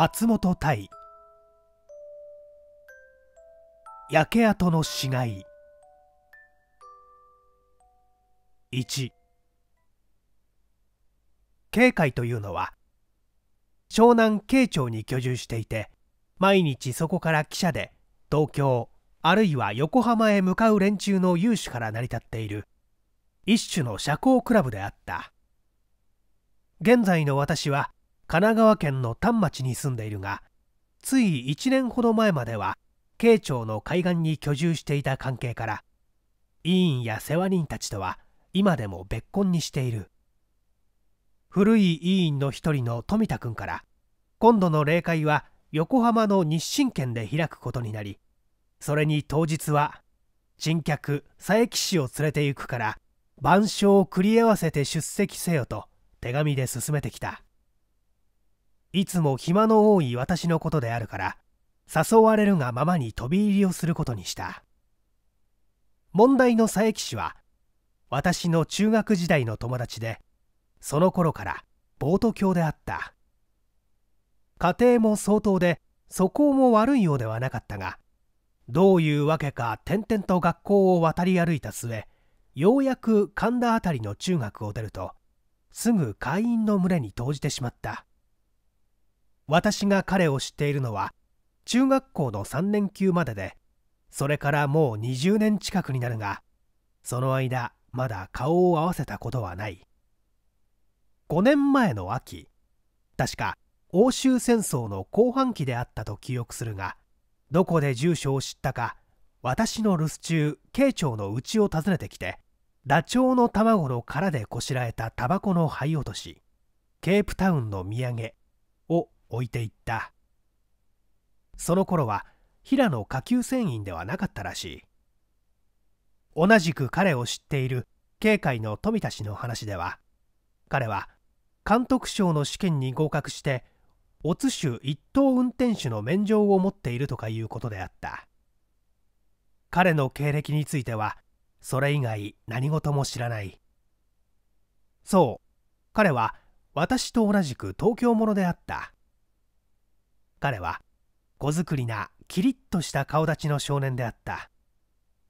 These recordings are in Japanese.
松本対焼け跡の死骸1警戒というのは湘南慶町に居住していて毎日そこから汽車で東京あるいは横浜へ向かう連中の有志から成り立っている一種の社交クラブであった現在の私は神奈川県の丹町に住んでいるがつい1年ほど前までは慶長の海岸に居住していた関係から委員や世話人たちとは今でも別婚にしている古い委員の一人の富田君から今度の霊界は横浜の日進圏で開くことになりそれに当日は珍客佐伯氏を連れて行くから晩鐘を繰り合わせて出席せよと手紙で勧めてきたいつも暇の多い私のことであるから誘われるがままに飛び入りをすることにした問題の佐伯氏は私の中学時代の友達でその頃からボート教であった家庭も相当で素行も悪いようではなかったがどういうわけか転々と学校を渡り歩いた末ようやく神田辺りの中学を出るとすぐ会員の群れに投じてしまった私が彼を知っているのは中学校の3年級まででそれからもう20年近くになるがその間まだ顔を合わせたことはない5年前の秋確か欧州戦争の後半期であったと記憶するがどこで住所を知ったか私の留守中慶長の家を訪ねてきてダチョウの卵の殻でこしらえたタバコの灰落としケープタウンの土産置いていったその頃は平野下級船員ではなかったらしい同じく彼を知っている警戒の富田氏の話では彼は監督賞の試験に合格してお津州一等運転手の免状を持っているとかいうことであった彼の経歴についてはそれ以外何事も知らないそう彼は私と同じく東京者であった彼は子作りなキリッとした顔立ちの少年であった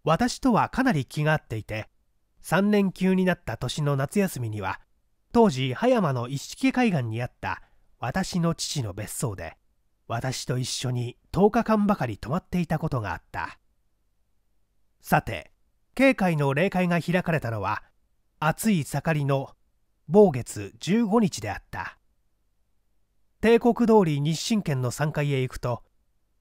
私とはかなり気が合っていて3連休になった年の夏休みには当時葉山の一色海岸にあった私の父の別荘で私と一緒に10日間ばかり泊まっていたことがあったさて境界の霊会が開かれたのは暑い盛りの某月15日であった帝国通り日進圏の3階へ行くと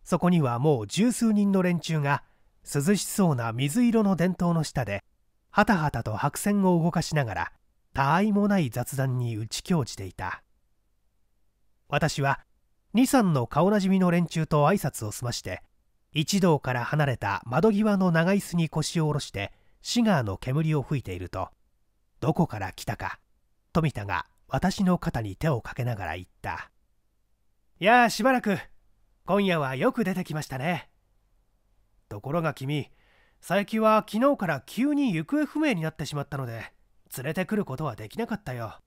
そこにはもう十数人の連中が涼しそうな水色の電灯の下ではたはたと白線を動かしながら他愛もない雑談に打ち興じていた私は23の顔なじみの連中と挨拶を済まして一同から離れた窓際の長椅子に腰を下ろしてシガーの煙を吹いているとどこから来たか富田が私の肩に手をかけながら言ったやあしばらく今夜はよく出てきましたねところが君佐伯は昨日から急に行方不明になってしまったので連れてくることはできなかったよ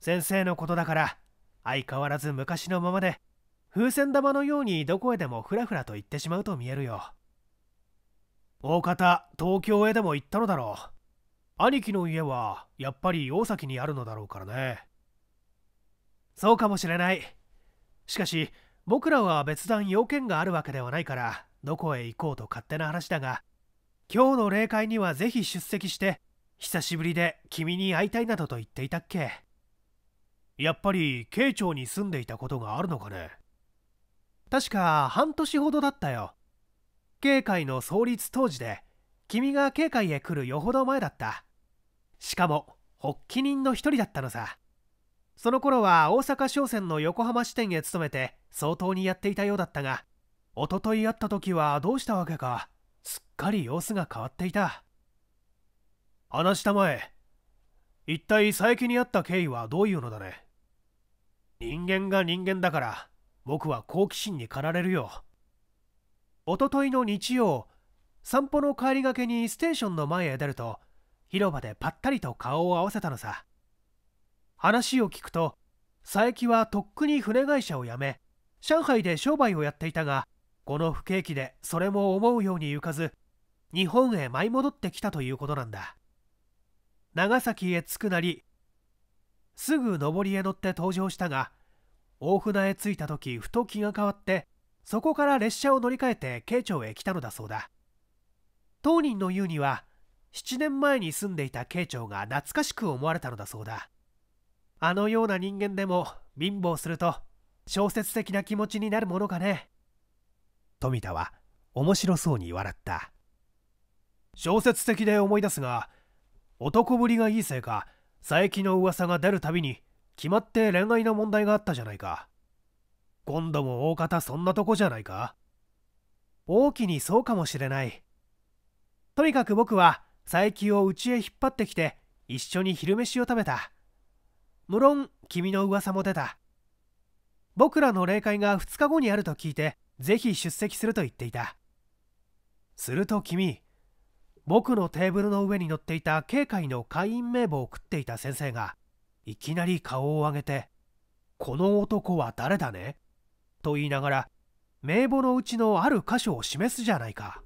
先生のことだから相変わらず昔のままで風船玉のようにどこへでもふらふらと行ってしまうと見えるよ大方東京へでも行ったのだろう兄貴の家はやっぱり大崎にあるのだろうからねそうかもしれないしかし僕らは別段要件があるわけではないからどこへ行こうと勝手な話だが今日の霊会にはぜひ出席して久しぶりで君に会いたいなどと言っていたっけやっぱり慶長に住んでいたことがあるのかね確か半年ほどだったよ慶戒の創立当時で君が慶戒へ来るよほど前だったしかも発起人の一人だったのさその頃は大阪商船の横浜支店へ勤めて相当にやっていたようだったがおととい会った時はどうしたわけかすっかり様子が変わっていた話したまえ一体佐伯にあった経緯はどういうのだね人間が人間だから僕は好奇心に駆られるよおとといの日曜散歩の帰りがけにステーションの前へ出ると広場でぱったりと顔を合わせたのさ話を聞くと佐伯はとっくに船会社を辞め上海で商売をやっていたがこの不景気でそれも思うように行かず日本へ舞い戻ってきたということなんだ長崎へ着くなりすぐ上りへ乗って登場したが大船へ着いた時ふと気が変わってそこから列車を乗り換えて慶長へ来たのだそうだ当人の言うには7年前に住んでいた慶長が懐かしく思われたのだそうだあのような人間でも貧乏すると小説的な気持ちになるものかね富田は面白そうに笑った小説的で思い出すが男ぶりがいいせいか佐伯の噂が出るたびに決まって恋愛の問題があったじゃないか今度も大方そんなとこじゃないか大きにそうかもしれないとにかく僕は佐伯を家へ引っ張ってきて一緒に昼飯を食べた無論君の噂も出た僕らの霊界が2日後にあると聞いてぜひ出席すると言っていたすると君僕のテーブルの上に乗っていた警戒の会員名簿を食っていた先生がいきなり顔を上げて「この男は誰だね?」と言いながら名簿のうちのある箇所を示すじゃないか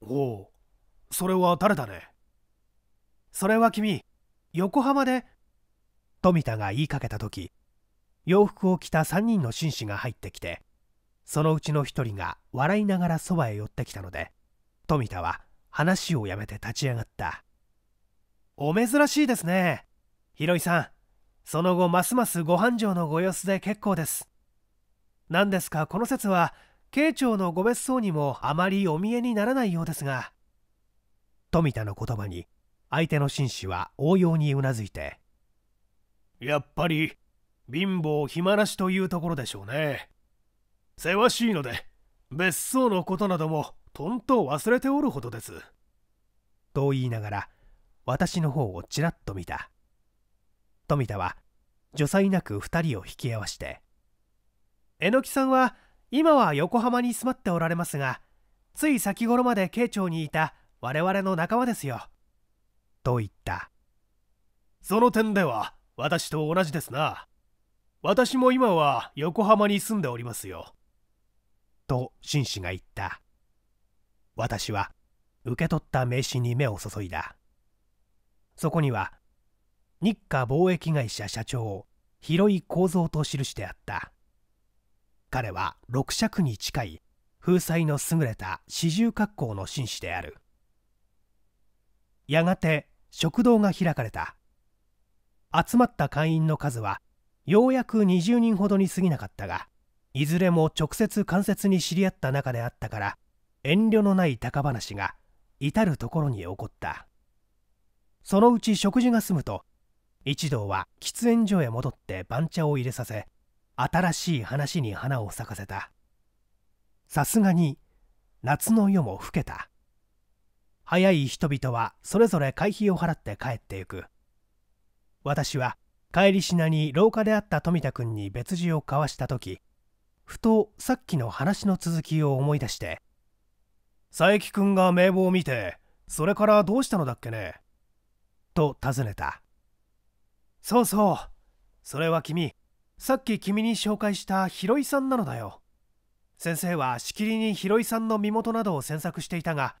おおそれは誰だねそれは君横浜で富田が言いかけた時洋服を着た3人の紳士が入ってきてそのうちの1人が笑いながらそばへ寄ってきたので富田は話をやめて立ち上がったお珍しいですねひろいさんその後ますますご繁盛のご様子で結構です何ですかこの説は慶長のご別荘にもあまりお見えにならないようですが富田の言葉に相手の紳士は応用にうなずいてやっぱり貧乏暇なしというところでしょうねせわしいので別荘のことなどもとんと忘れておるほどですと言いながら私の方をちらっと見た富田は助才なく2人を引き合わしてえのきさんは今は横浜に住まっておられますがつい先頃まで慶長にいた我々の仲間ですよと言ったその点では私と同じですな。私も今は横浜に住んでおりますよ。と紳士が言った。私は受け取った名刺に目を注いだ。そこには、日華貿易会社社長、広井幸三と記してあった。彼は六尺に近い風采の優れた四十格好の紳士である。やがて食堂が開かれた。集まった会員の数はようやく20人ほどに過ぎなかったがいずれも直接間接に知り合った仲であったから遠慮のない高話が至る所に起こったそのうち食事が済むと一同は喫煙所へ戻って番茶を入れさせ新しい話に花を咲かせたさすがに夏の夜も更けた早い人々はそれぞれ会費を払って帰ってゆく私は帰りしなに廊下で会った富田君に別字を交わした時ふとさっきの話の続きを思い出して佐伯君が名簿を見てそれからどうしたのだっけねと尋ねたそうそうそれは君さっき君に紹介した広井さんなのだよ先生はしきりに広井さんの身元などを詮索していたが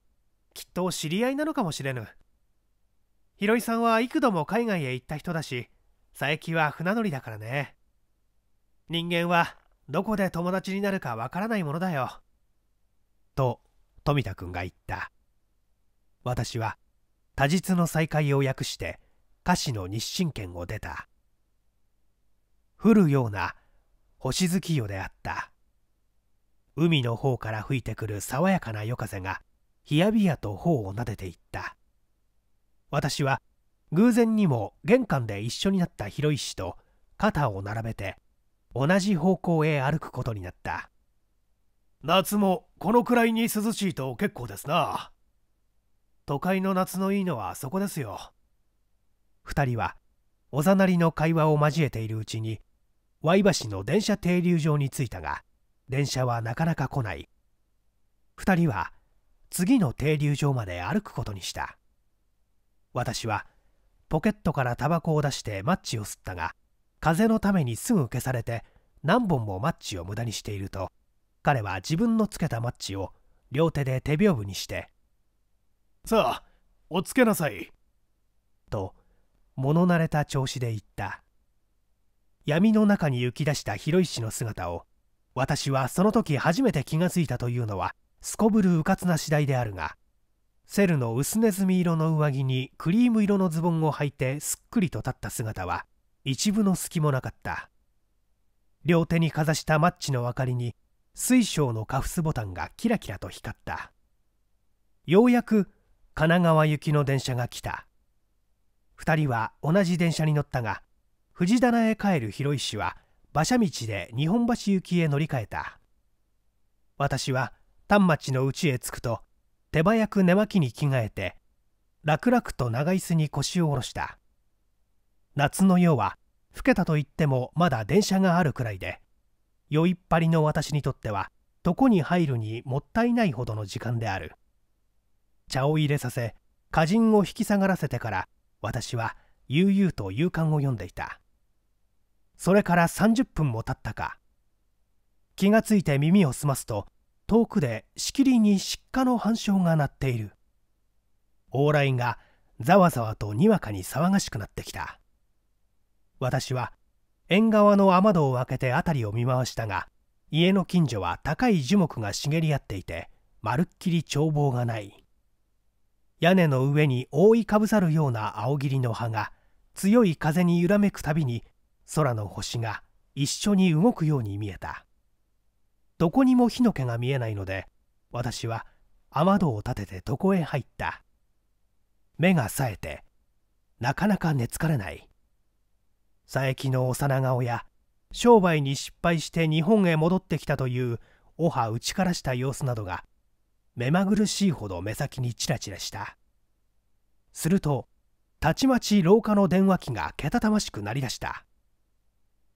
きっと知り合いなのかもしれぬひろいさんは幾度も海外へ行った人だし佐伯は船乗りだからね人間はどこで友達になるかわからないものだよと富田君が言った私は多日の再会を訳して歌詞の日進圏を出た降るような星月夜であった海の方から吹いてくる爽やかな夜風がひやびやと頬をなでていった私は偶然にも玄関で一緒になった広石と肩を並べて同じ方向へ歩くことになった夏もこのくらいに涼しいと結構ですな都会の夏のいいのはそこですよ2人はおざなりの会話を交えているうちに割橋の電車停留場に着いたが電車はなかなか来ない2人は次の停留場まで歩くことにした私はポケットからタバコを出してマッチを吸ったが風のためにすぐ消されて何本もマッチを無駄にしていると彼は自分のつけたマッチを両手で手屏風にして「さあおつけなさい」と物慣れた調子で言った闇の中に浮き出した広石の姿を私はその時初めて気がついたというのはすこぶるうかつな次第であるがセルの薄ネズミ色の上着にクリーム色のズボンを履いてすっくりと立った姿は一分の隙もなかった両手にかざしたマッチの明かりに水晶のカフスボタンがキラキラと光ったようやく神奈川行きの電車が来た2人は同じ電車に乗ったが藤棚へ帰る広石は馬車道で日本橋行きへ乗り換えた私は丹町の家へ着くと手早く寝巻きに着替えて楽々と長椅子に腰を下ろした夏の夜は更けたといってもまだ電車があるくらいで酔いっぱりの私にとっては床に入るにもったいないほどの時間である茶を入れさせ歌人を引き下がらせてから私は悠々と勇敢を読んでいたそれから30分も経ったか気がついて耳を澄ますと遠くでしきりに失火の反証が鳴っている往来がざわざわとにわかに騒がしくなってきた私は縁側の雨戸を開けて辺りを見回したが家の近所は高い樹木が茂り合っていてまるっきり眺望がない屋根の上に覆いかぶさるような青霧の葉が強い風に揺らめくたびに空の星が一緒に動くように見えたどこにも火の気が見えないので私は雨戸を立てて床へ入った目が冴えてなかなか寝つかれない佐伯の幼顔や商売に失敗して日本へ戻ってきたというおは打ちからした様子などが目まぐるしいほど目先にチラチラしたするとたちまち廊下の電話機がけたたましくなりだした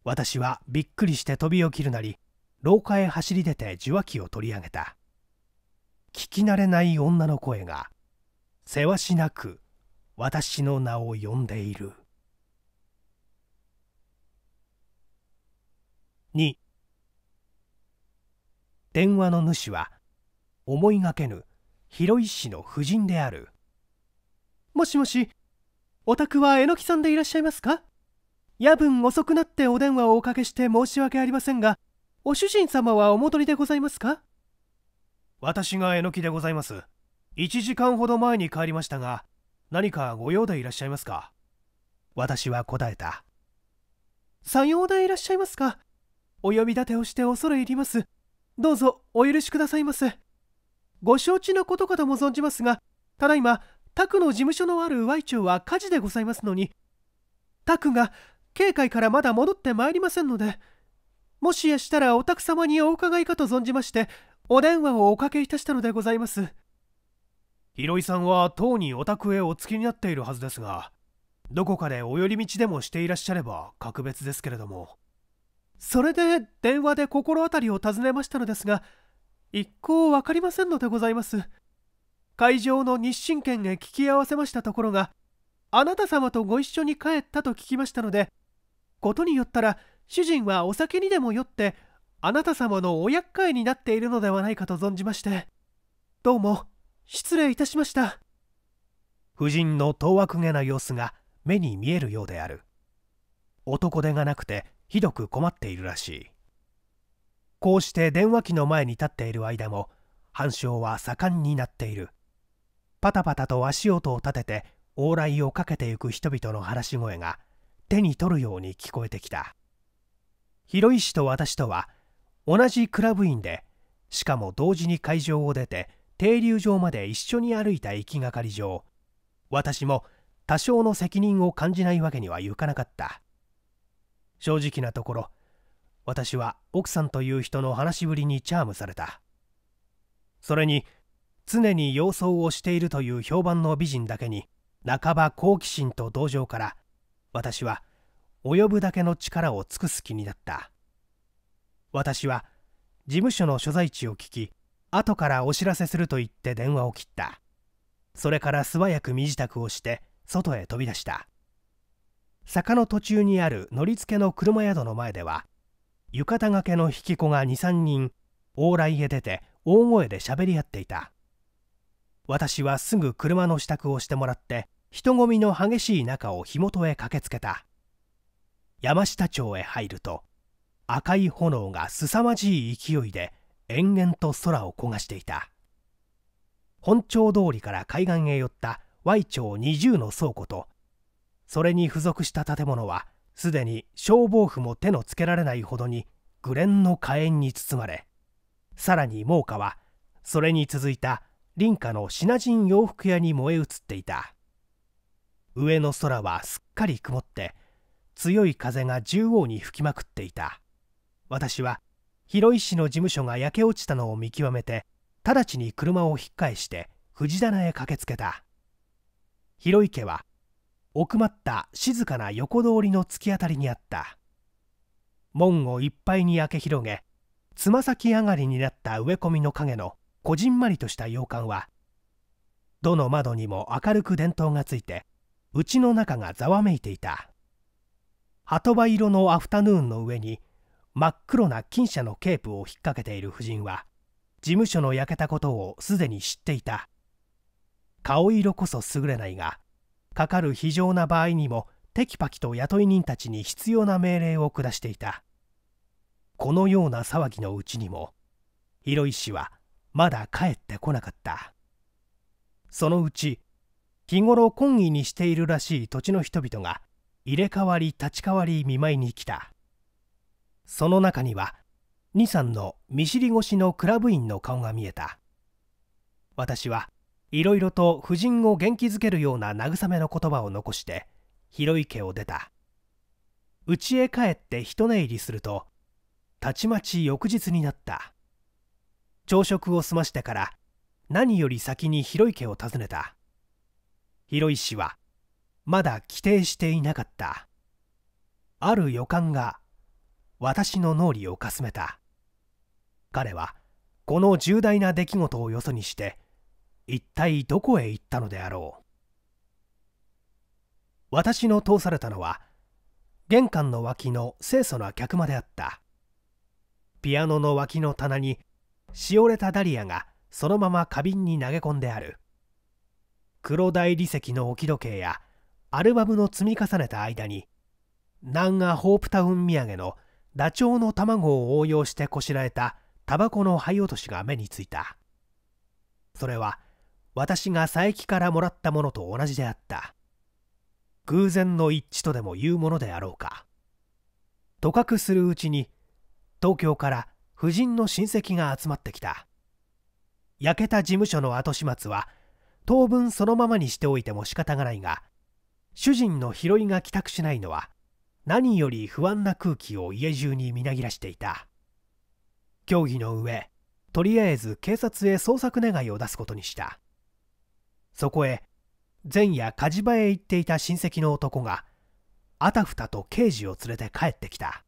私はびっくりして飛び起きるなり廊下へ走り出て受話器を取り上げた聞き慣れない女の声がせわしなく私の名を呼んでいる2電話の主は思いがけぬ広井市の夫人であるもしもしお宅は榎のさんでいらっしゃいますか夜分遅くなってお電話をおかけして申し訳ありませんがお主人様はお戻りでございますか私がえのきでございます1時間ほど前に帰りましたが何かご用でいらっしゃいますか私は答えたさようでいらっしゃいますかお呼び立てをして恐れ入りますどうぞお許しくださいませご承知のことかとも存じますがただいま宅の事務所のある Y 井町は火事でございますのにタクが警戒からまだ戻ってまいりませんのでもしやしたらお宅様にお伺いかと存じましてお電話をおかけいたしたのでございます広井さんはとうにお宅へお付きになっているはずですがどこかでお寄り道でもしていらっしゃれば格別ですけれどもそれで電話で心当たりを尋ねましたのですが一向わかりませんのでございます会場の日進券へ聞き合わせましたところがあなた様とご一緒に帰ったと聞きましたのでことによったら主人はお酒にでも酔ってあなた様のお厄介になっているのではないかと存じましてどうも失礼いたしました夫人の遠悪げな様子が目に見えるようである男手がなくてひどく困っているらしいこうして電話機の前に立っている間も反証は盛んになっているパタパタと足音を立てて往来をかけてゆく人々の話し声が手に取るように聞こえてきた広石と私とは同じクラブ員でしかも同時に会場を出て停留場まで一緒に歩いた行きがかり上私も多少の責任を感じないわけにはいかなかった正直なところ私は奥さんという人の話しぶりにチャームされたそれに常に様相をしているという評判の美人だけに半ば好奇心と同情から私は「及ぶだけの力を尽くす気になった私は事務所の所在地を聞き後からお知らせすると言って電話を切ったそれから素早く身支度をして外へ飛び出した坂の途中にある乗り付けの車宿の前では浴衣がけの引き子が23人往来へ出て大声で喋り合っていた私はすぐ車の支度をしてもらって人混みの激しい中を火元へ駆けつけた山下町へ入ると赤い炎が凄まじい勢いで延々と空を焦がしていた本町通りから海岸へ寄った Y 町20の倉庫とそれに付属した建物はすでに消防府も手のつけられないほどにグレの火炎に包まれさらに猛火はそれに続いた林家の品人洋服屋に燃え移っていた上の空はすっかり曇って強い風が縦横に吹きまくっていた私は広井市の事務所が焼け落ちたのを見極めて直ちに車を引っ返して藤棚へ駆けつけた広井家は奥まった静かな横通りの突き当たりにあった門をいっぱいに開け広げつま先上がりになった植え込みの影のこじんまりとした洋館はどの窓にも明るく電灯がついてうちの中がざわめいていた鳩場色のアフタヌーンの上に真っ黒な金車のケープを引っ掛けている夫人は事務所の焼けたことをすでに知っていた顔色こそ優れないがかかる非常な場合にもテキパキと雇い人たちに必要な命令を下していたこのような騒ぎのうちにも広石はまだ帰ってこなかったそのうち日頃懇意にしているらしい土地の人々が入れ替わり立ち替わり見舞いに来たその中には2さんの見知り越しのクラブ員の顔が見えた私はいろいろと夫人を元気づけるような慰めの言葉を残して広家を出た家へ帰って一寝入りするとたちまち翌日になった朝食を済ましてから何より先に広家を訪ねた広氏はまだ規定していなかったある予感が私の脳裏をかすめた彼はこの重大な出来事をよそにして一体どこへ行ったのであろう私の通されたのは玄関の脇の清楚な客間であったピアノの脇の棚にしおれたダリアがそのまま花瓶に投げ込んである黒大理石の置き時計やアルバムの積み重ねた間に南アホープタウン土産のダチョウの卵を応用してこしらえたタバコの灰落としが目についたそれは私が佐伯からもらったものと同じであった偶然の一致とでもいうものであろうかとかくするうちに東京から夫人の親戚が集まってきた焼けた事務所の後始末は当分そのままにしておいても仕方がないが主人の拾いが帰宅しないのは何より不安な空気を家中にみなぎらしていた協議の上とりあえず警察へ捜索願を出すことにしたそこへ前夜火事場へ行っていた親戚の男があたふたと刑事を連れて帰ってきた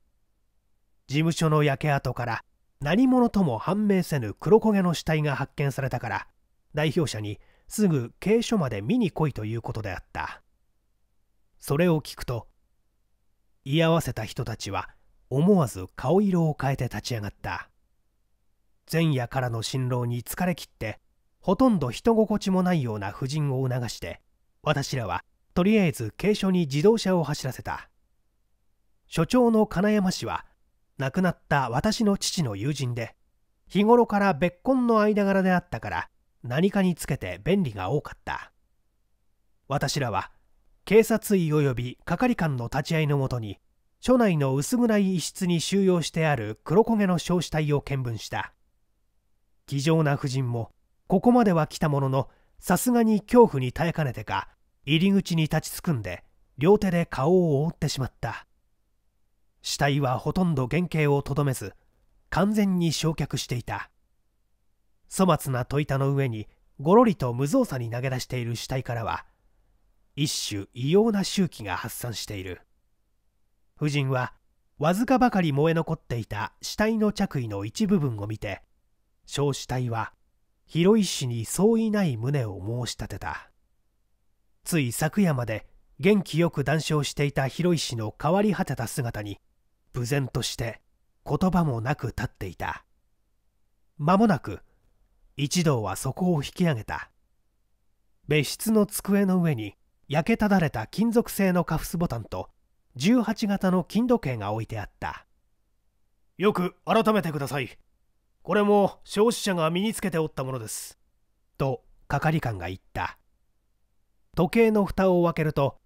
事務所の焼け跡から何者とも判明せぬ黒焦げの死体が発見されたから代表者にすぐ刑所まで見に来いということであったそれを聞くと居合わせた人たちは思わず顔色を変えて立ち上がった前夜からの辛労に疲れきってほとんど人心地もないような婦人を促して私らはとりあえず軽所に自動車を走らせた所長の金山氏は亡くなった私の父の友人で日頃から別婚の間柄であったから何かにつけて便利が多かった私らは警察医及び係官の立ち会いのもとに署内の薄暗い一室に収容してある黒焦げの焼死体を見分した気丈な夫人もここまでは来たもののさすがに恐怖に耐えかねてか入り口に立ちすくんで両手で顔を覆ってしまった死体はほとんど原形をとどめず完全に焼却していた粗末な戸板の上にごろりと無造作に投げ出している死体からは一種異様な周期が発散している夫人はわずかばかり燃え残っていた死体の着衣の一部分を見て焼死体は広死に相違ない旨を申し立てたつい昨夜まで元気よく談笑していた広氏の変わり果てた姿に無然として言葉もなく立っていた間もなく一同はそこを引き上げた別室の机の上に焼けただれた金属製のカフスボタンと18型の金時計が置いてあったよく改めてくださいこれも消費者が身につけておったものですと係官が言った時計の蓋を開けると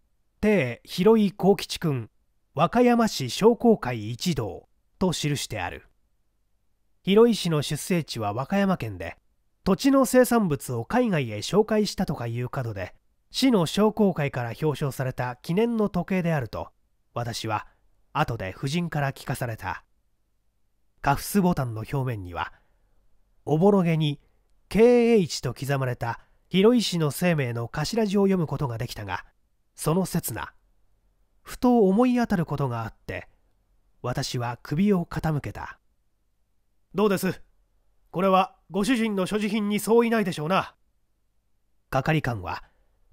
定広井幸吉君和歌山市商工会一同と記してある広井市の出生地は和歌山県で土地の生産物を海外へ紹介したとかいう角で市の商工会から表彰された記念の時計であると私は後で夫人から聞かされたカフスボタンの表面にはおぼろげに KH と刻まれた広石の生命の頭字を読むことができたがその刹那ふと思い当たることがあって私は首を傾けたどうですこれはご主人の所持品に相違ないでしょうな係官は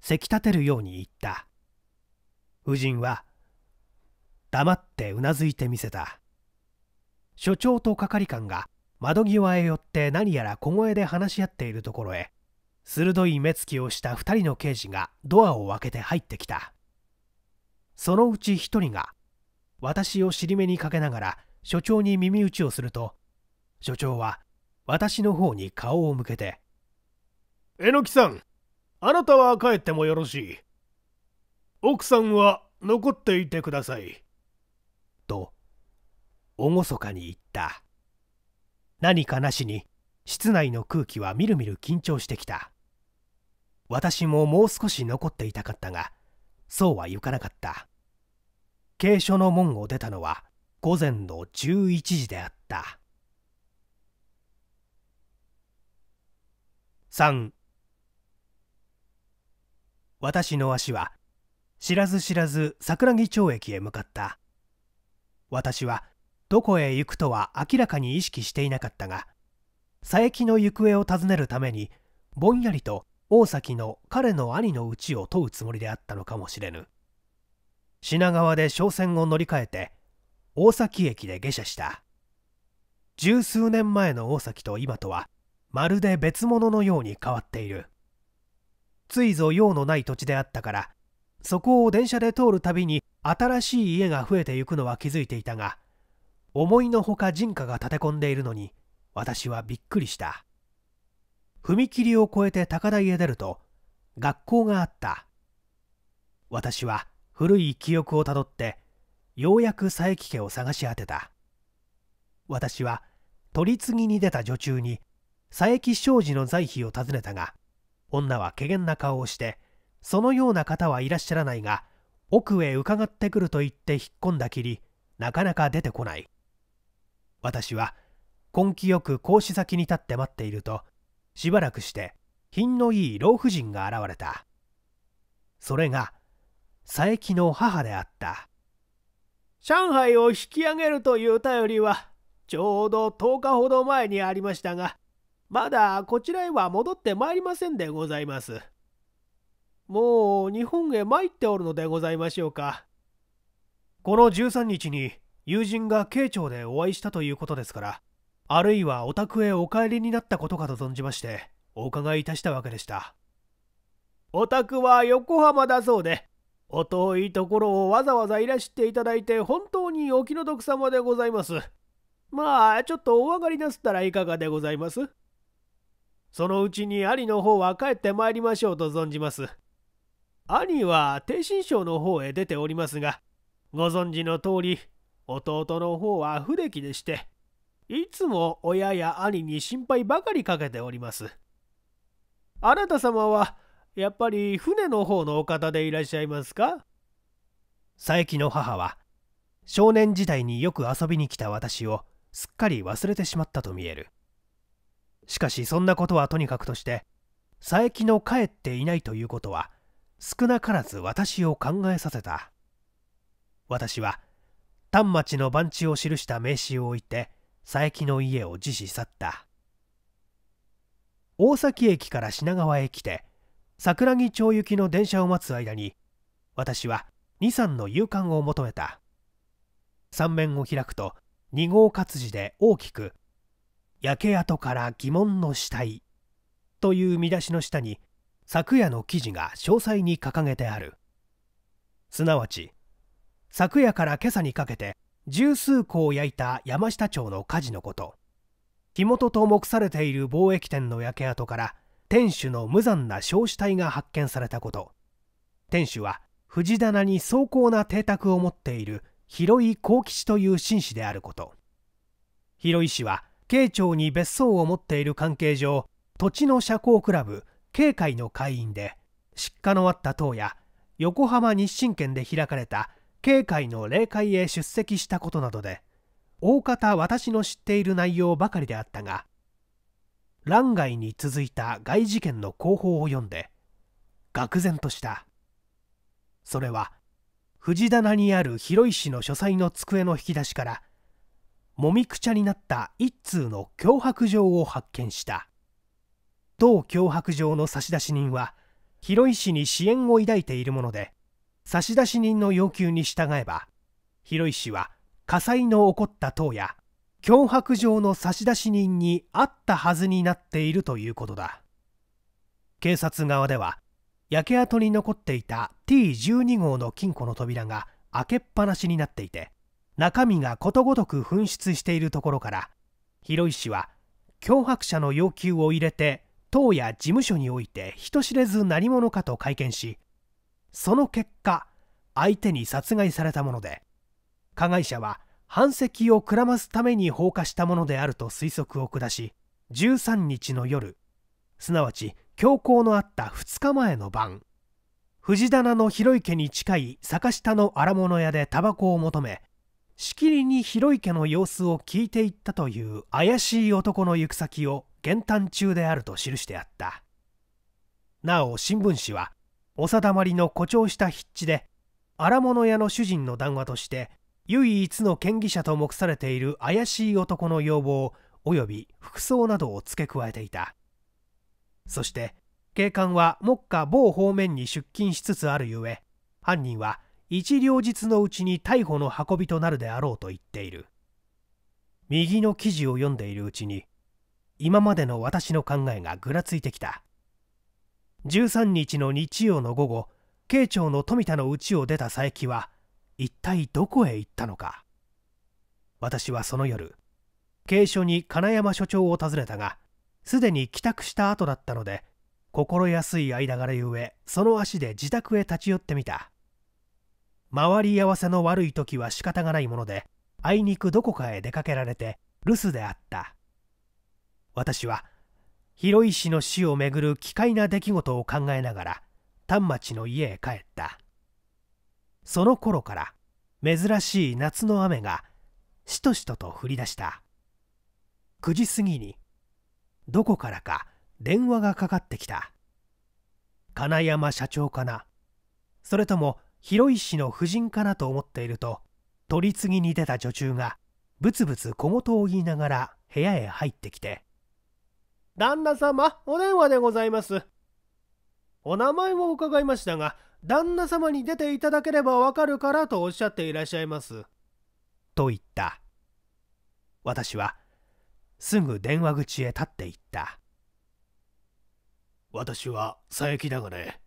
せき立てるように言った夫人は黙ってうなずいてみせた所長と係官が窓際へ寄って何やら小声で話し合っているところへ鋭い目つきをした2人の刑事がドアを開けて入ってきたそのうち1人が私を尻目にかけながら所長に耳打ちをすると所長は私の方に顔を向けて「えのきさんあなたは帰ってもよろしい。奥さんは残っていてください。と、厳かに言った。何かなしに、室内の空気はみるみる緊張してきた。私ももう少し残っていたかったが、そうはいかなかった。警所の門を出たのは午前の11時であった。3私の足は知らず知らず桜木町駅へ向かった私はどこへ行くとは明らかに意識していなかったが佐伯の行方を尋ねるためにぼんやりと大崎の彼の兄の家を問うつもりであったのかもしれぬ品川で商船を乗り換えて大崎駅で下車した十数年前の大崎と今とはまるで別物のように変わっているついぞ用のない土地であったからそこを電車で通るたびに新しい家が増えてゆくのは気づいていたが思いのほか人家が立て込んでいるのに私はびっくりした踏切を越えて高台へ出ると学校があった私は古い記憶をたどってようやく佐伯家を探し当てた私は取り次ぎに出た女中に佐伯商事の財費を尋ねたが女は怪げな顔をしてそのような方はいらっしゃらないが奥へ伺ってくると言って引っ込んだきりなかなか出てこない私は根気よく格子先に立って待っているとしばらくして品のいい老婦人が現れたそれが佐伯の母であった上海を引き上げるという便りはちょうど10日ほど前にありましたがまだこちらへは戻ってまいりませんでございます。もう日本へ参っておるのでございましょうか。この13日に友人が慶長でお会いしたということですから、あるいはお宅へお帰りになったことかと存じまして、お伺いいたしたわけでした。お宅は横浜だそうで、お遠いところをわざわざいらしていただいて本当にお気の毒様でございます。まあ、ちょっとお上がりなすったらいかがでございますそのうちに兄の方は帰ってまいりましょうと存じます。兄は低心症の方へ出ておりますが、ご存知の通り、弟の方は不出来でして、いつも親や兄に心配ばかりかけております。あなた様は、やっぱり船の方のお方でいらっしゃいますか佐伯の母は、少年時代によく遊びに来た私をすっかり忘れてしまったと見える。しかしそんなことはとにかくとして佐伯の帰っていないということは少なからず私を考えさせた私は丹町の番地を記した名刺を置いて佐伯の家を自死去った大崎駅から品川へ来て桜木町行きの電車を待つ間に私は23の夕刊を求めた3面を開くと2号活字で大きく焼け跡から疑問の死体という見出しの下に昨夜の記事が詳細に掲げてあるすなわち昨夜から今朝にかけて十数個を焼いた山下町の火事のこと火元と目されている貿易店の焼け跡から店主の無残な焼死体が発見されたこと店主は藤棚に壮高な邸宅を持っている広井幸吉という紳士であること広井氏は慶長に別荘を持っている関係上土地の社交クラブ慶会の会員で失火のあった党や横浜日進圏で開かれた慶会の霊会へ出席したことなどで大方私の知っている内容ばかりであったが欄外に続いた外事件の広報を読んで愕然としたそれは藤棚にある広石の書斎の机の引き出しからもみくちゃになった一通の脅迫状を発見した同脅迫状の差出人は広井市に支援を抱いているもので差出人の要求に従えば広井氏は火災の起こった塔や脅迫状の差出人に会ったはずになっているということだ警察側では焼け跡に残っていた T12 号の金庫の扉が開けっぱなしになっていて中身がことごとく紛失しているところから広井氏は脅迫者の要求を入れて党や事務所において人知れず何者かと会見しその結果相手に殺害されたもので加害者は反石をくらますために放火したものであると推測を下し13日の夜すなわち凶行のあった2日前の晩藤棚の広池に近い坂下の荒物屋でタバコを求めしきりに広池の様子を聞いていったという怪しい男の行く先を減反中であると記してあったなお新聞紙はお定まりの誇張した筆致で荒物屋の主人の談話として唯一の嫌疑者と目されている怪しい男の要望及び服装などを付け加えていたそして警官は目下某方面に出勤しつつあるゆえ犯人は一両日のうちに逮捕の運びとなるであろうと言っている右の記事を読んでいるうちに今までの私の考えがぐらついてきた13日の日曜の午後慶長の富田の家を出た佐伯は一体どこへ行ったのか私はその夜警署に金山署長を訪ねたがすでに帰宅した後だったので心安い間柄ゆえその足で自宅へ立ち寄ってみた回り合わせの悪い時は仕方がないものであいにくどこかへ出かけられて留守であった私は広石の死をめぐる奇怪な出来事を考えながら丹町の家へ帰ったその頃から珍しい夏の雨がしとしとと降り出した9時過ぎにどこからか電話がかかってきた金山社長かなそれとも広石の婦人かなと思っていると取り次ぎに出た女中がぶつぶつ小言を言いながら部屋へ入ってきて「旦那様お電話でございます」お名前を伺いましたが旦那様に出ていただければわかるからとおっしゃっていらっしゃいます」と言った私はすぐ電話口へ立っていった私は佐伯だがね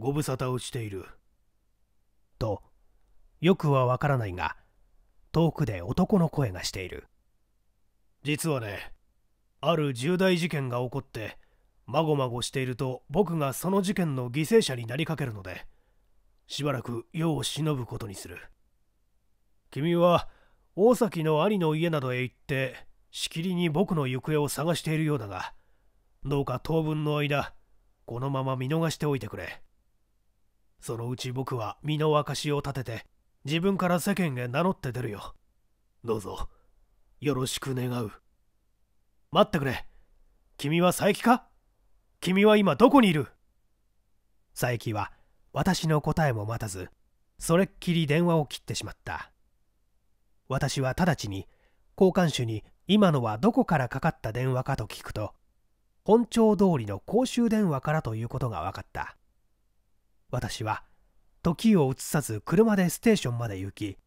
ご無沙汰をしている。と、よくはわからないが、遠くで男の声がしている。実はね、ある重大事件が起こって、まごまごしていると僕がその事件の犠牲者になりかけるので、しばらく世を忍ぶことにする。君は、大崎の兄の家などへ行って、しきりに僕の行方を探しているようだが、どうか当分の間、このまま見逃しておいてくれ。そのうち僕は身の証を立てて自分から世間へ名乗って出るよどうぞよろしく願う待ってくれ君は佐伯か君は今どこにいる佐伯は私の答えも待たずそれっきり電話を切ってしまった私は直ちに交換手に今のはどこからかかった電話かと聞くと本庁通りの公衆電話からということが分かった私は時を移さず車でステーションまで行き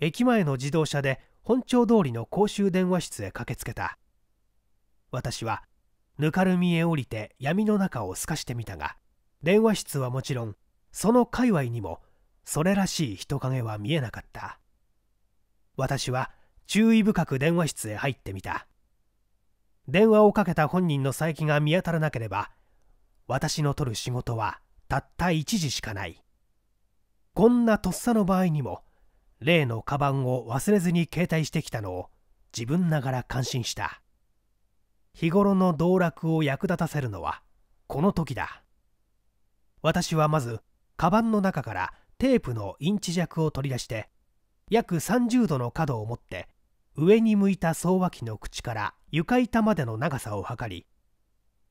駅前の自動車で本庁通りの公衆電話室へ駆けつけた私はぬかるみへ降りて闇の中を透かしてみたが電話室はもちろんその界隈にもそれらしい人影は見えなかった私は注意深く電話室へ入ってみた電話をかけた本人の佐伯が見当たらなければ私の取る仕事はたった1時しかないこんなとっさの場合にも例のカバンを忘れずに携帯してきたのを自分ながら感心した日頃の道楽を役立たせるのはこの時だ私はまずカバンの中からテープのインチ弱を取り出して約30度の角を持って上に向いた相和機の口から床板までの長さを測り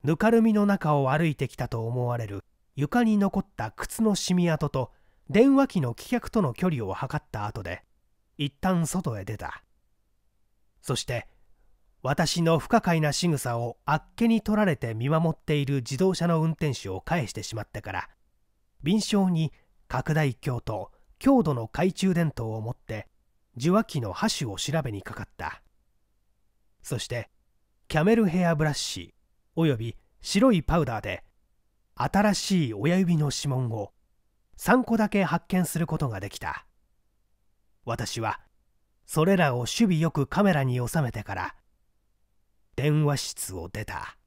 ぬかるみの中を歩いてきたと思われる床に残った靴の染み跡と電話機の棄却との距離を測った後で一旦外へ出たそして私の不可解な仕草をあっけに取られて見守っている自動車の運転手を返してしまってから敏捷に拡大鏡と強度の懐中電灯を持って受話器の箸を調べにかかったそしてキャメルヘアブラシおよび白いパウダーで新しい親指の指紋を3個だけ発見することができた私はそれらを守備よくカメラに収めてから電話室を出た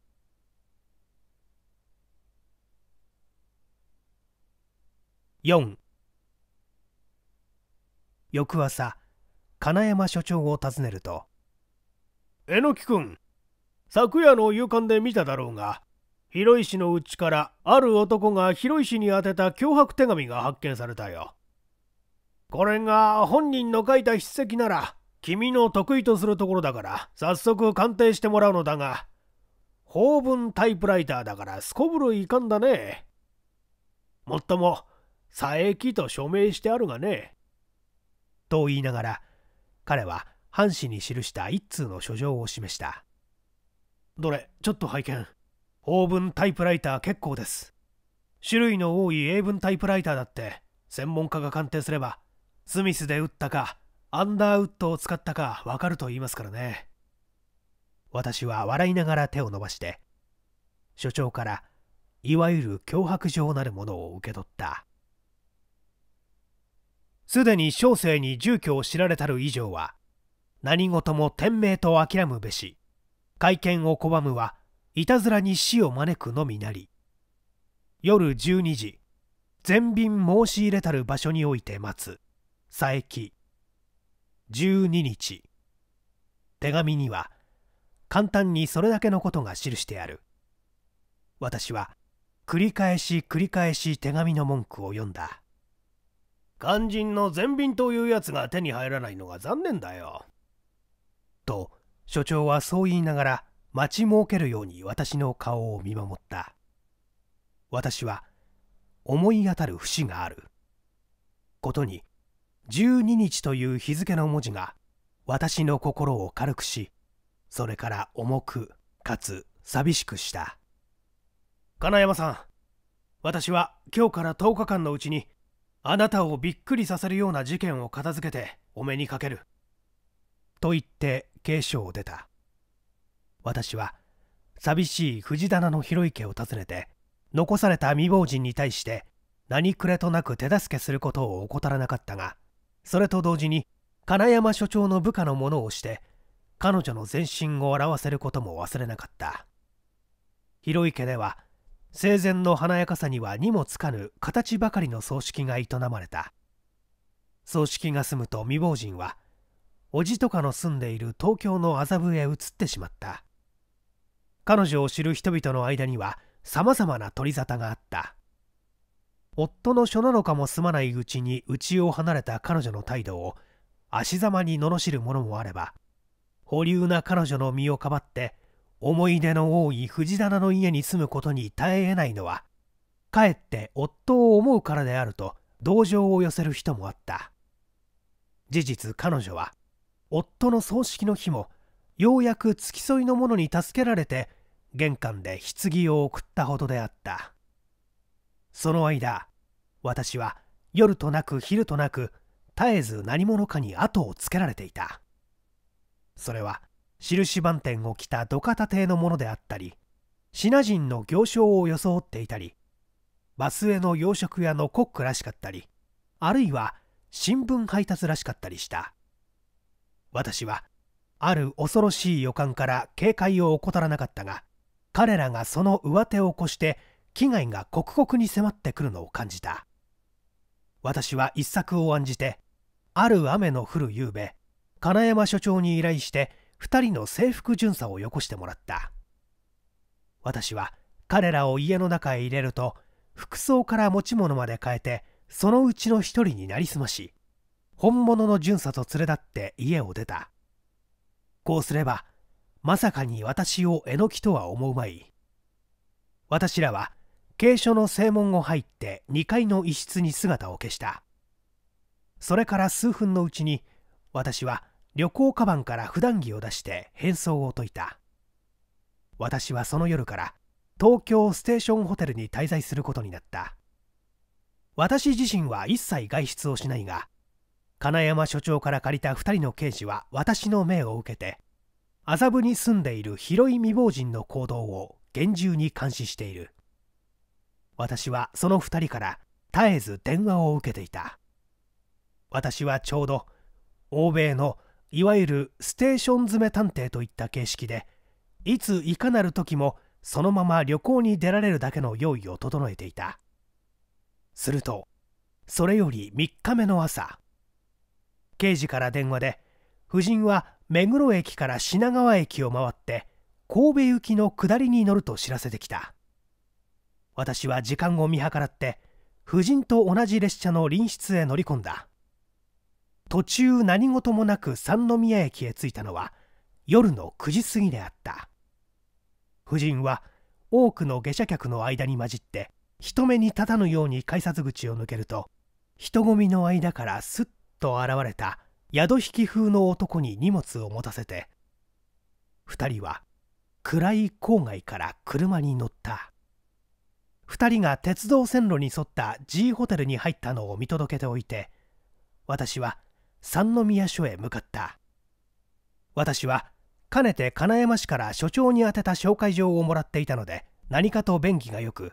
4翌朝金山所長を訪ねると「榎く君昨夜の夕刊で見ただろうが広石のうちからある男が広石に宛てた脅迫手紙が発見されたよ。これが本人の書いた筆跡なら君の得意とするところだから早速鑑定してもらうのだが法文タイプライターだからすこぶる遺憾だね。もっとも佐伯と署名してあるがね。と言いながら彼は藩士に記した一通の書状を示した。どれちょっと拝見。法文タイプライター結構です種類の多い英文タイプライターだって専門家が鑑定すればスミスで打ったかアンダーウッドを使ったかわかると言いますからね私は笑いながら手を伸ばして所長からいわゆる脅迫状なるものを受け取ったすでに小生に住居を知られたる以上は何事も天命と諦むべし会見を拒むはいたずらに死を招くのみなり夜12時全便申し入れたる場所において待つ佐伯12日手紙には簡単にそれだけのことが記してある私は繰り返し繰り返し手紙の文句を読んだ肝心の全便というやつが手に入らないのが残念だよと所長はそう言いながら待ち設けるように私の顔を見守った私は思い当たる節があることに12日という日付の文字が私の心を軽くしそれから重くかつ寂しくした金山さん私は今日から10日間のうちにあなたをびっくりさせるような事件を片付けてお目にかけると言って警鐘を出た私は寂しい藤棚の広池を訪ねて残された未亡人に対して何くれとなく手助けすることを怠らなかったがそれと同時に金山所長の部下のものをして彼女の全身を表せることも忘れなかった広池では生前の華やかさにはにもつかぬ形ばかりの葬式が営まれた葬式が済むと未亡人は叔父とかの住んでいる東京の麻布へ移ってしまった彼女を知る人々の間には様々な取り沙汰があった夫の書なのかも済まないうちに家を離れた彼女の態度を足ざまに罵る者もあれば保留な彼女の身をかばって思い出の多い藤棚の家に住むことに耐え得ないのはかえって夫を思うからであると同情を寄せる人もあった事実彼女は夫の葬式の日もようやく付き添いの者に助けられて玄関で棺を送ったほどであったその間私は夜となく昼となく絶えず何者かに後をつけられていたそれは印番店を着た土方邸の者であったり品人の行商を装っていたりバスへの洋食屋のコックらしかったりあるいは新聞配達らしかったりした私はある恐ろしい予感から警戒を怠らなかったが彼らがその上手を越して危害が刻々に迫ってくるのを感じた私は一策を案じてある雨の降る夕べ金山所長に依頼して2人の制服巡査をよこしてもらった私は彼らを家の中へ入れると服装から持ち物まで変えてそのうちの一人になりすまし本物の巡査と連れ立って家を出た行すればまさかに私をえのきとは思うまい私らは軽所の正門を入って2階の一室に姿を消したそれから数分のうちに私は旅行カバンから普段着を出して変装を解いた私はその夜から東京ステーションホテルに滞在することになった私自身は一切外出をしないが金山署長から借りた2人の刑事は私の命を受けて麻布に住んでいる広い未亡人の行動を厳重に監視している私はその2人から絶えず電話を受けていた私はちょうど欧米のいわゆるステーション詰め探偵といった形式でいついかなる時もそのまま旅行に出られるだけの用意を整えていたするとそれより3日目の朝刑事から電話で夫人は目黒駅から品川駅を回って神戸行きの下りに乗ると知らせてきた私は時間を見計らって夫人と同じ列車の隣室へ乗り込んだ途中何事もなく三宮駅へ着いたのは夜の9時過ぎであった夫人は多くの下車客の間に混じって人目に立たぬように改札口を抜けると人混みの間からすっと現れた宿引き風の男に荷物を持たせて2人は暗い郊外から車に乗った2人が鉄道線路に沿った G ホテルに入ったのを見届けておいて私は三宮署へ向かった私はかねて金山市から所長に宛てた紹介状をもらっていたので何かと便宜がよく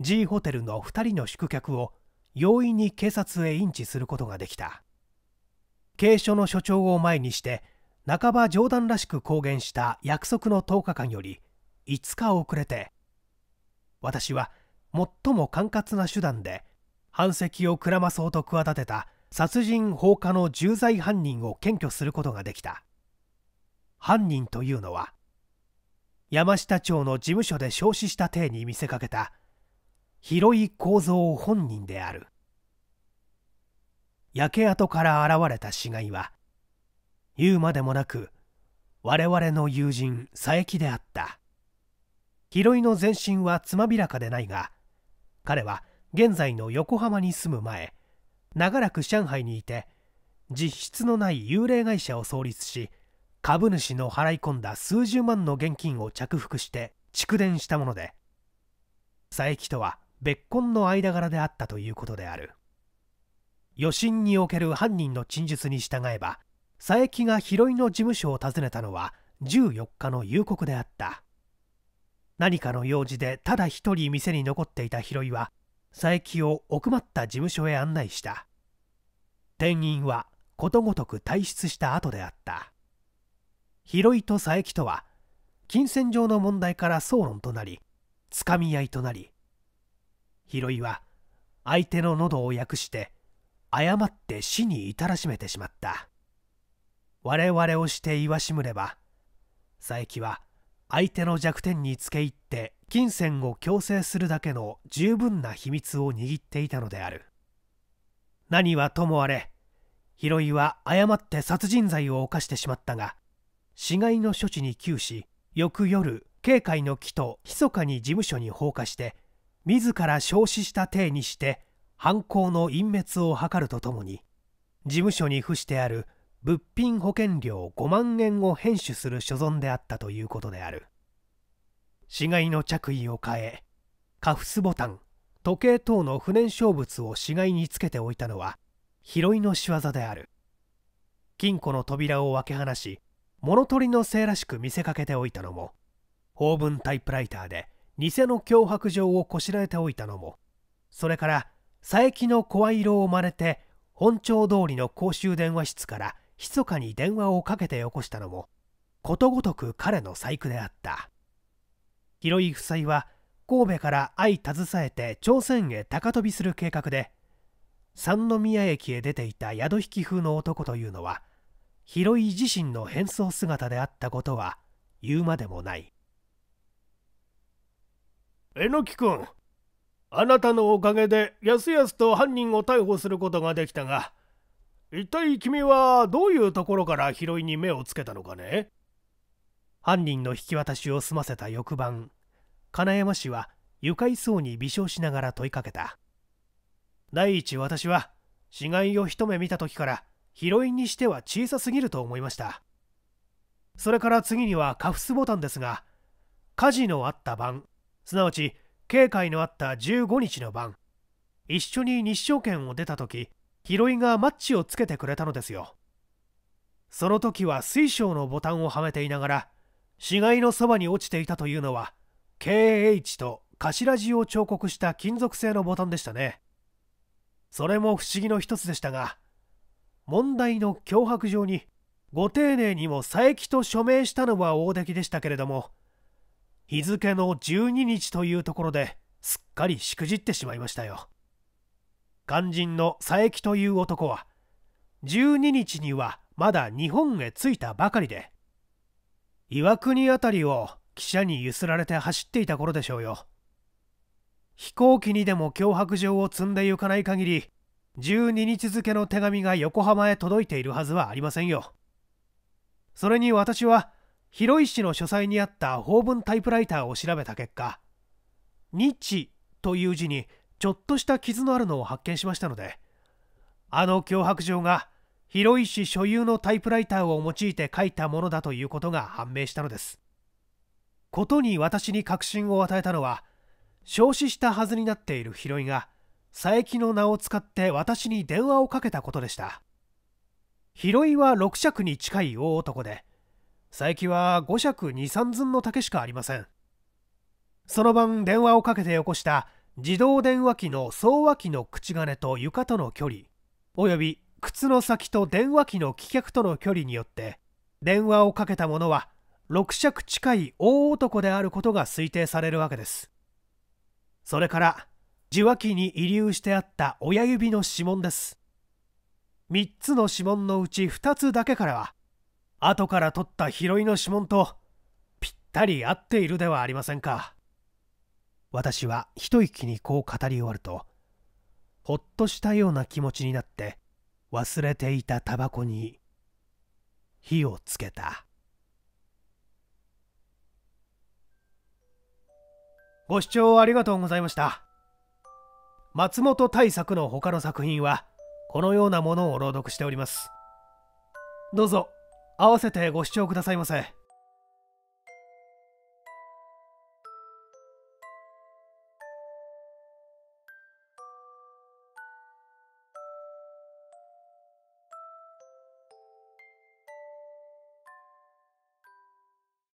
G ホテルの2人の宿客を容易に警察へインすることができた警署の所長を前にして半ば冗談らしく公言した約束の10日間より5日遅れて私は最も管轄な手段で反籍をくらまそうと企てた殺人放火の重罪犯人を検挙することができた犯人というのは山下町の事務所で焼死した体に見せかけた広井幸三本人である焼け跡から現れた死骸は言うまでもなく我々の友人佐伯であったヒロイの全身はつまびらかでないが彼は現在の横浜に住む前長らく上海にいて実質のない幽霊会社を創立し株主の払い込んだ数十万の現金を着服して蓄電したもので佐伯とは別婚の間柄であったということである。余震における犯人の陳述に従えば佐伯が拾井の事務所を訪ねたのは14日の夕刻であった何かの用事でただ一人店に残っていた拾井は佐伯を奥まった事務所へ案内した店員はことごとく退出した後であった拾井と佐伯とは金銭上の問題から騒論となりつかみ合いとなり拾井は相手の喉を訳して誤って死に至らしめてしまった我々をして言わしむれば佐伯は相手の弱点につけ入って金銭を強制するだけの十分な秘密を握っていたのである何はともあれ広井は誤って殺人罪を犯してしまったが死骸の処置に窮し翌夜警戒の木と密かに事務所に放火して自ら焼死した体にして犯行の隠滅を図るとともに事務所に付してある物品保険料5万円を返集する所存であったということである死骸の着衣を変えカフスボタン時計等の不燃焼物を死骸につけておいたのは拾いの仕業である金庫の扉を分け放し物取りのせいらしく見せかけておいたのも法文タイプライターで偽の脅迫状をこしらえておいたのもそれから佐伯の声色をまねて本庁通りの公衆電話室から密かに電話をかけてよこしたのもことごとく彼の細工であった広井夫妻は神戸から相携えて朝鮮へ高飛びする計画で三宮駅へ出ていた宿引き風の男というのは広井自身の変装姿であったことは言うまでもないえのきくんあなたのおかげでやすやすと犯人を逮捕することができたが一体君はどういうところから拾いに目をつけたのかね犯人の引き渡しを済ませた翌晩金山氏は愉快そうに微笑しながら問いかけた第一私は死骸を一目見た時から拾いにしては小さすぎると思いましたそれから次にはカフスボタンですが火事のあった晩すなわち警戒のあった15日の晩一緒に日照圏を出た時ヒロイがマッチをつけてくれたのですよその時は水晶のボタンをはめていながら死骸のそばに落ちていたというのは KH と頭地を彫刻した金属製のボタンでしたねそれも不思議の一つでしたが問題の脅迫状にご丁寧にも佐伯と署名したのは大出来でしたけれども日付の12日というところですっかりしくじってしまいましたよ肝心の佐伯という男は12日にはまだ日本へ着いたばかりで岩国辺りを汽車にゆすられて走っていた頃でしょうよ飛行機にでも脅迫状を積んでゆかない限り12日付の手紙が横浜へ届いているはずはありませんよそれに私は広石の書斎にあった法文タイプライターを調べた結果「日」という字にちょっとした傷のあるのを発見しましたのであの脅迫状が広石所有のタイプライターを用いて書いたものだということが判明したのですことに私に確信を与えたのは焼死したはずになっている広井が佐伯の名を使って私に電話をかけたことでした広井は六尺に近い大男で佐伯は5尺2、3寸の竹しかありません。その晩電話をかけてよこした自動電話機の総話機の口金と床との距離、および靴の先と電話機の棄却との距離によって、電話をかけた者は6尺近い大男であることが推定されるわけです。それから、受話器に遺留してあった親指の指紋です。3つの指紋のうち2つだけからは、後から取った拾いの指紋とぴったり合っているではありませんか私は一息にこう語り終わるとほっとしたような気持ちになって忘れていたタバコに火をつけたご視聴ありがとうございました松本大作の他の作品はこのようなものを朗読しておりますどうぞ合わせてご視聴くださいませ。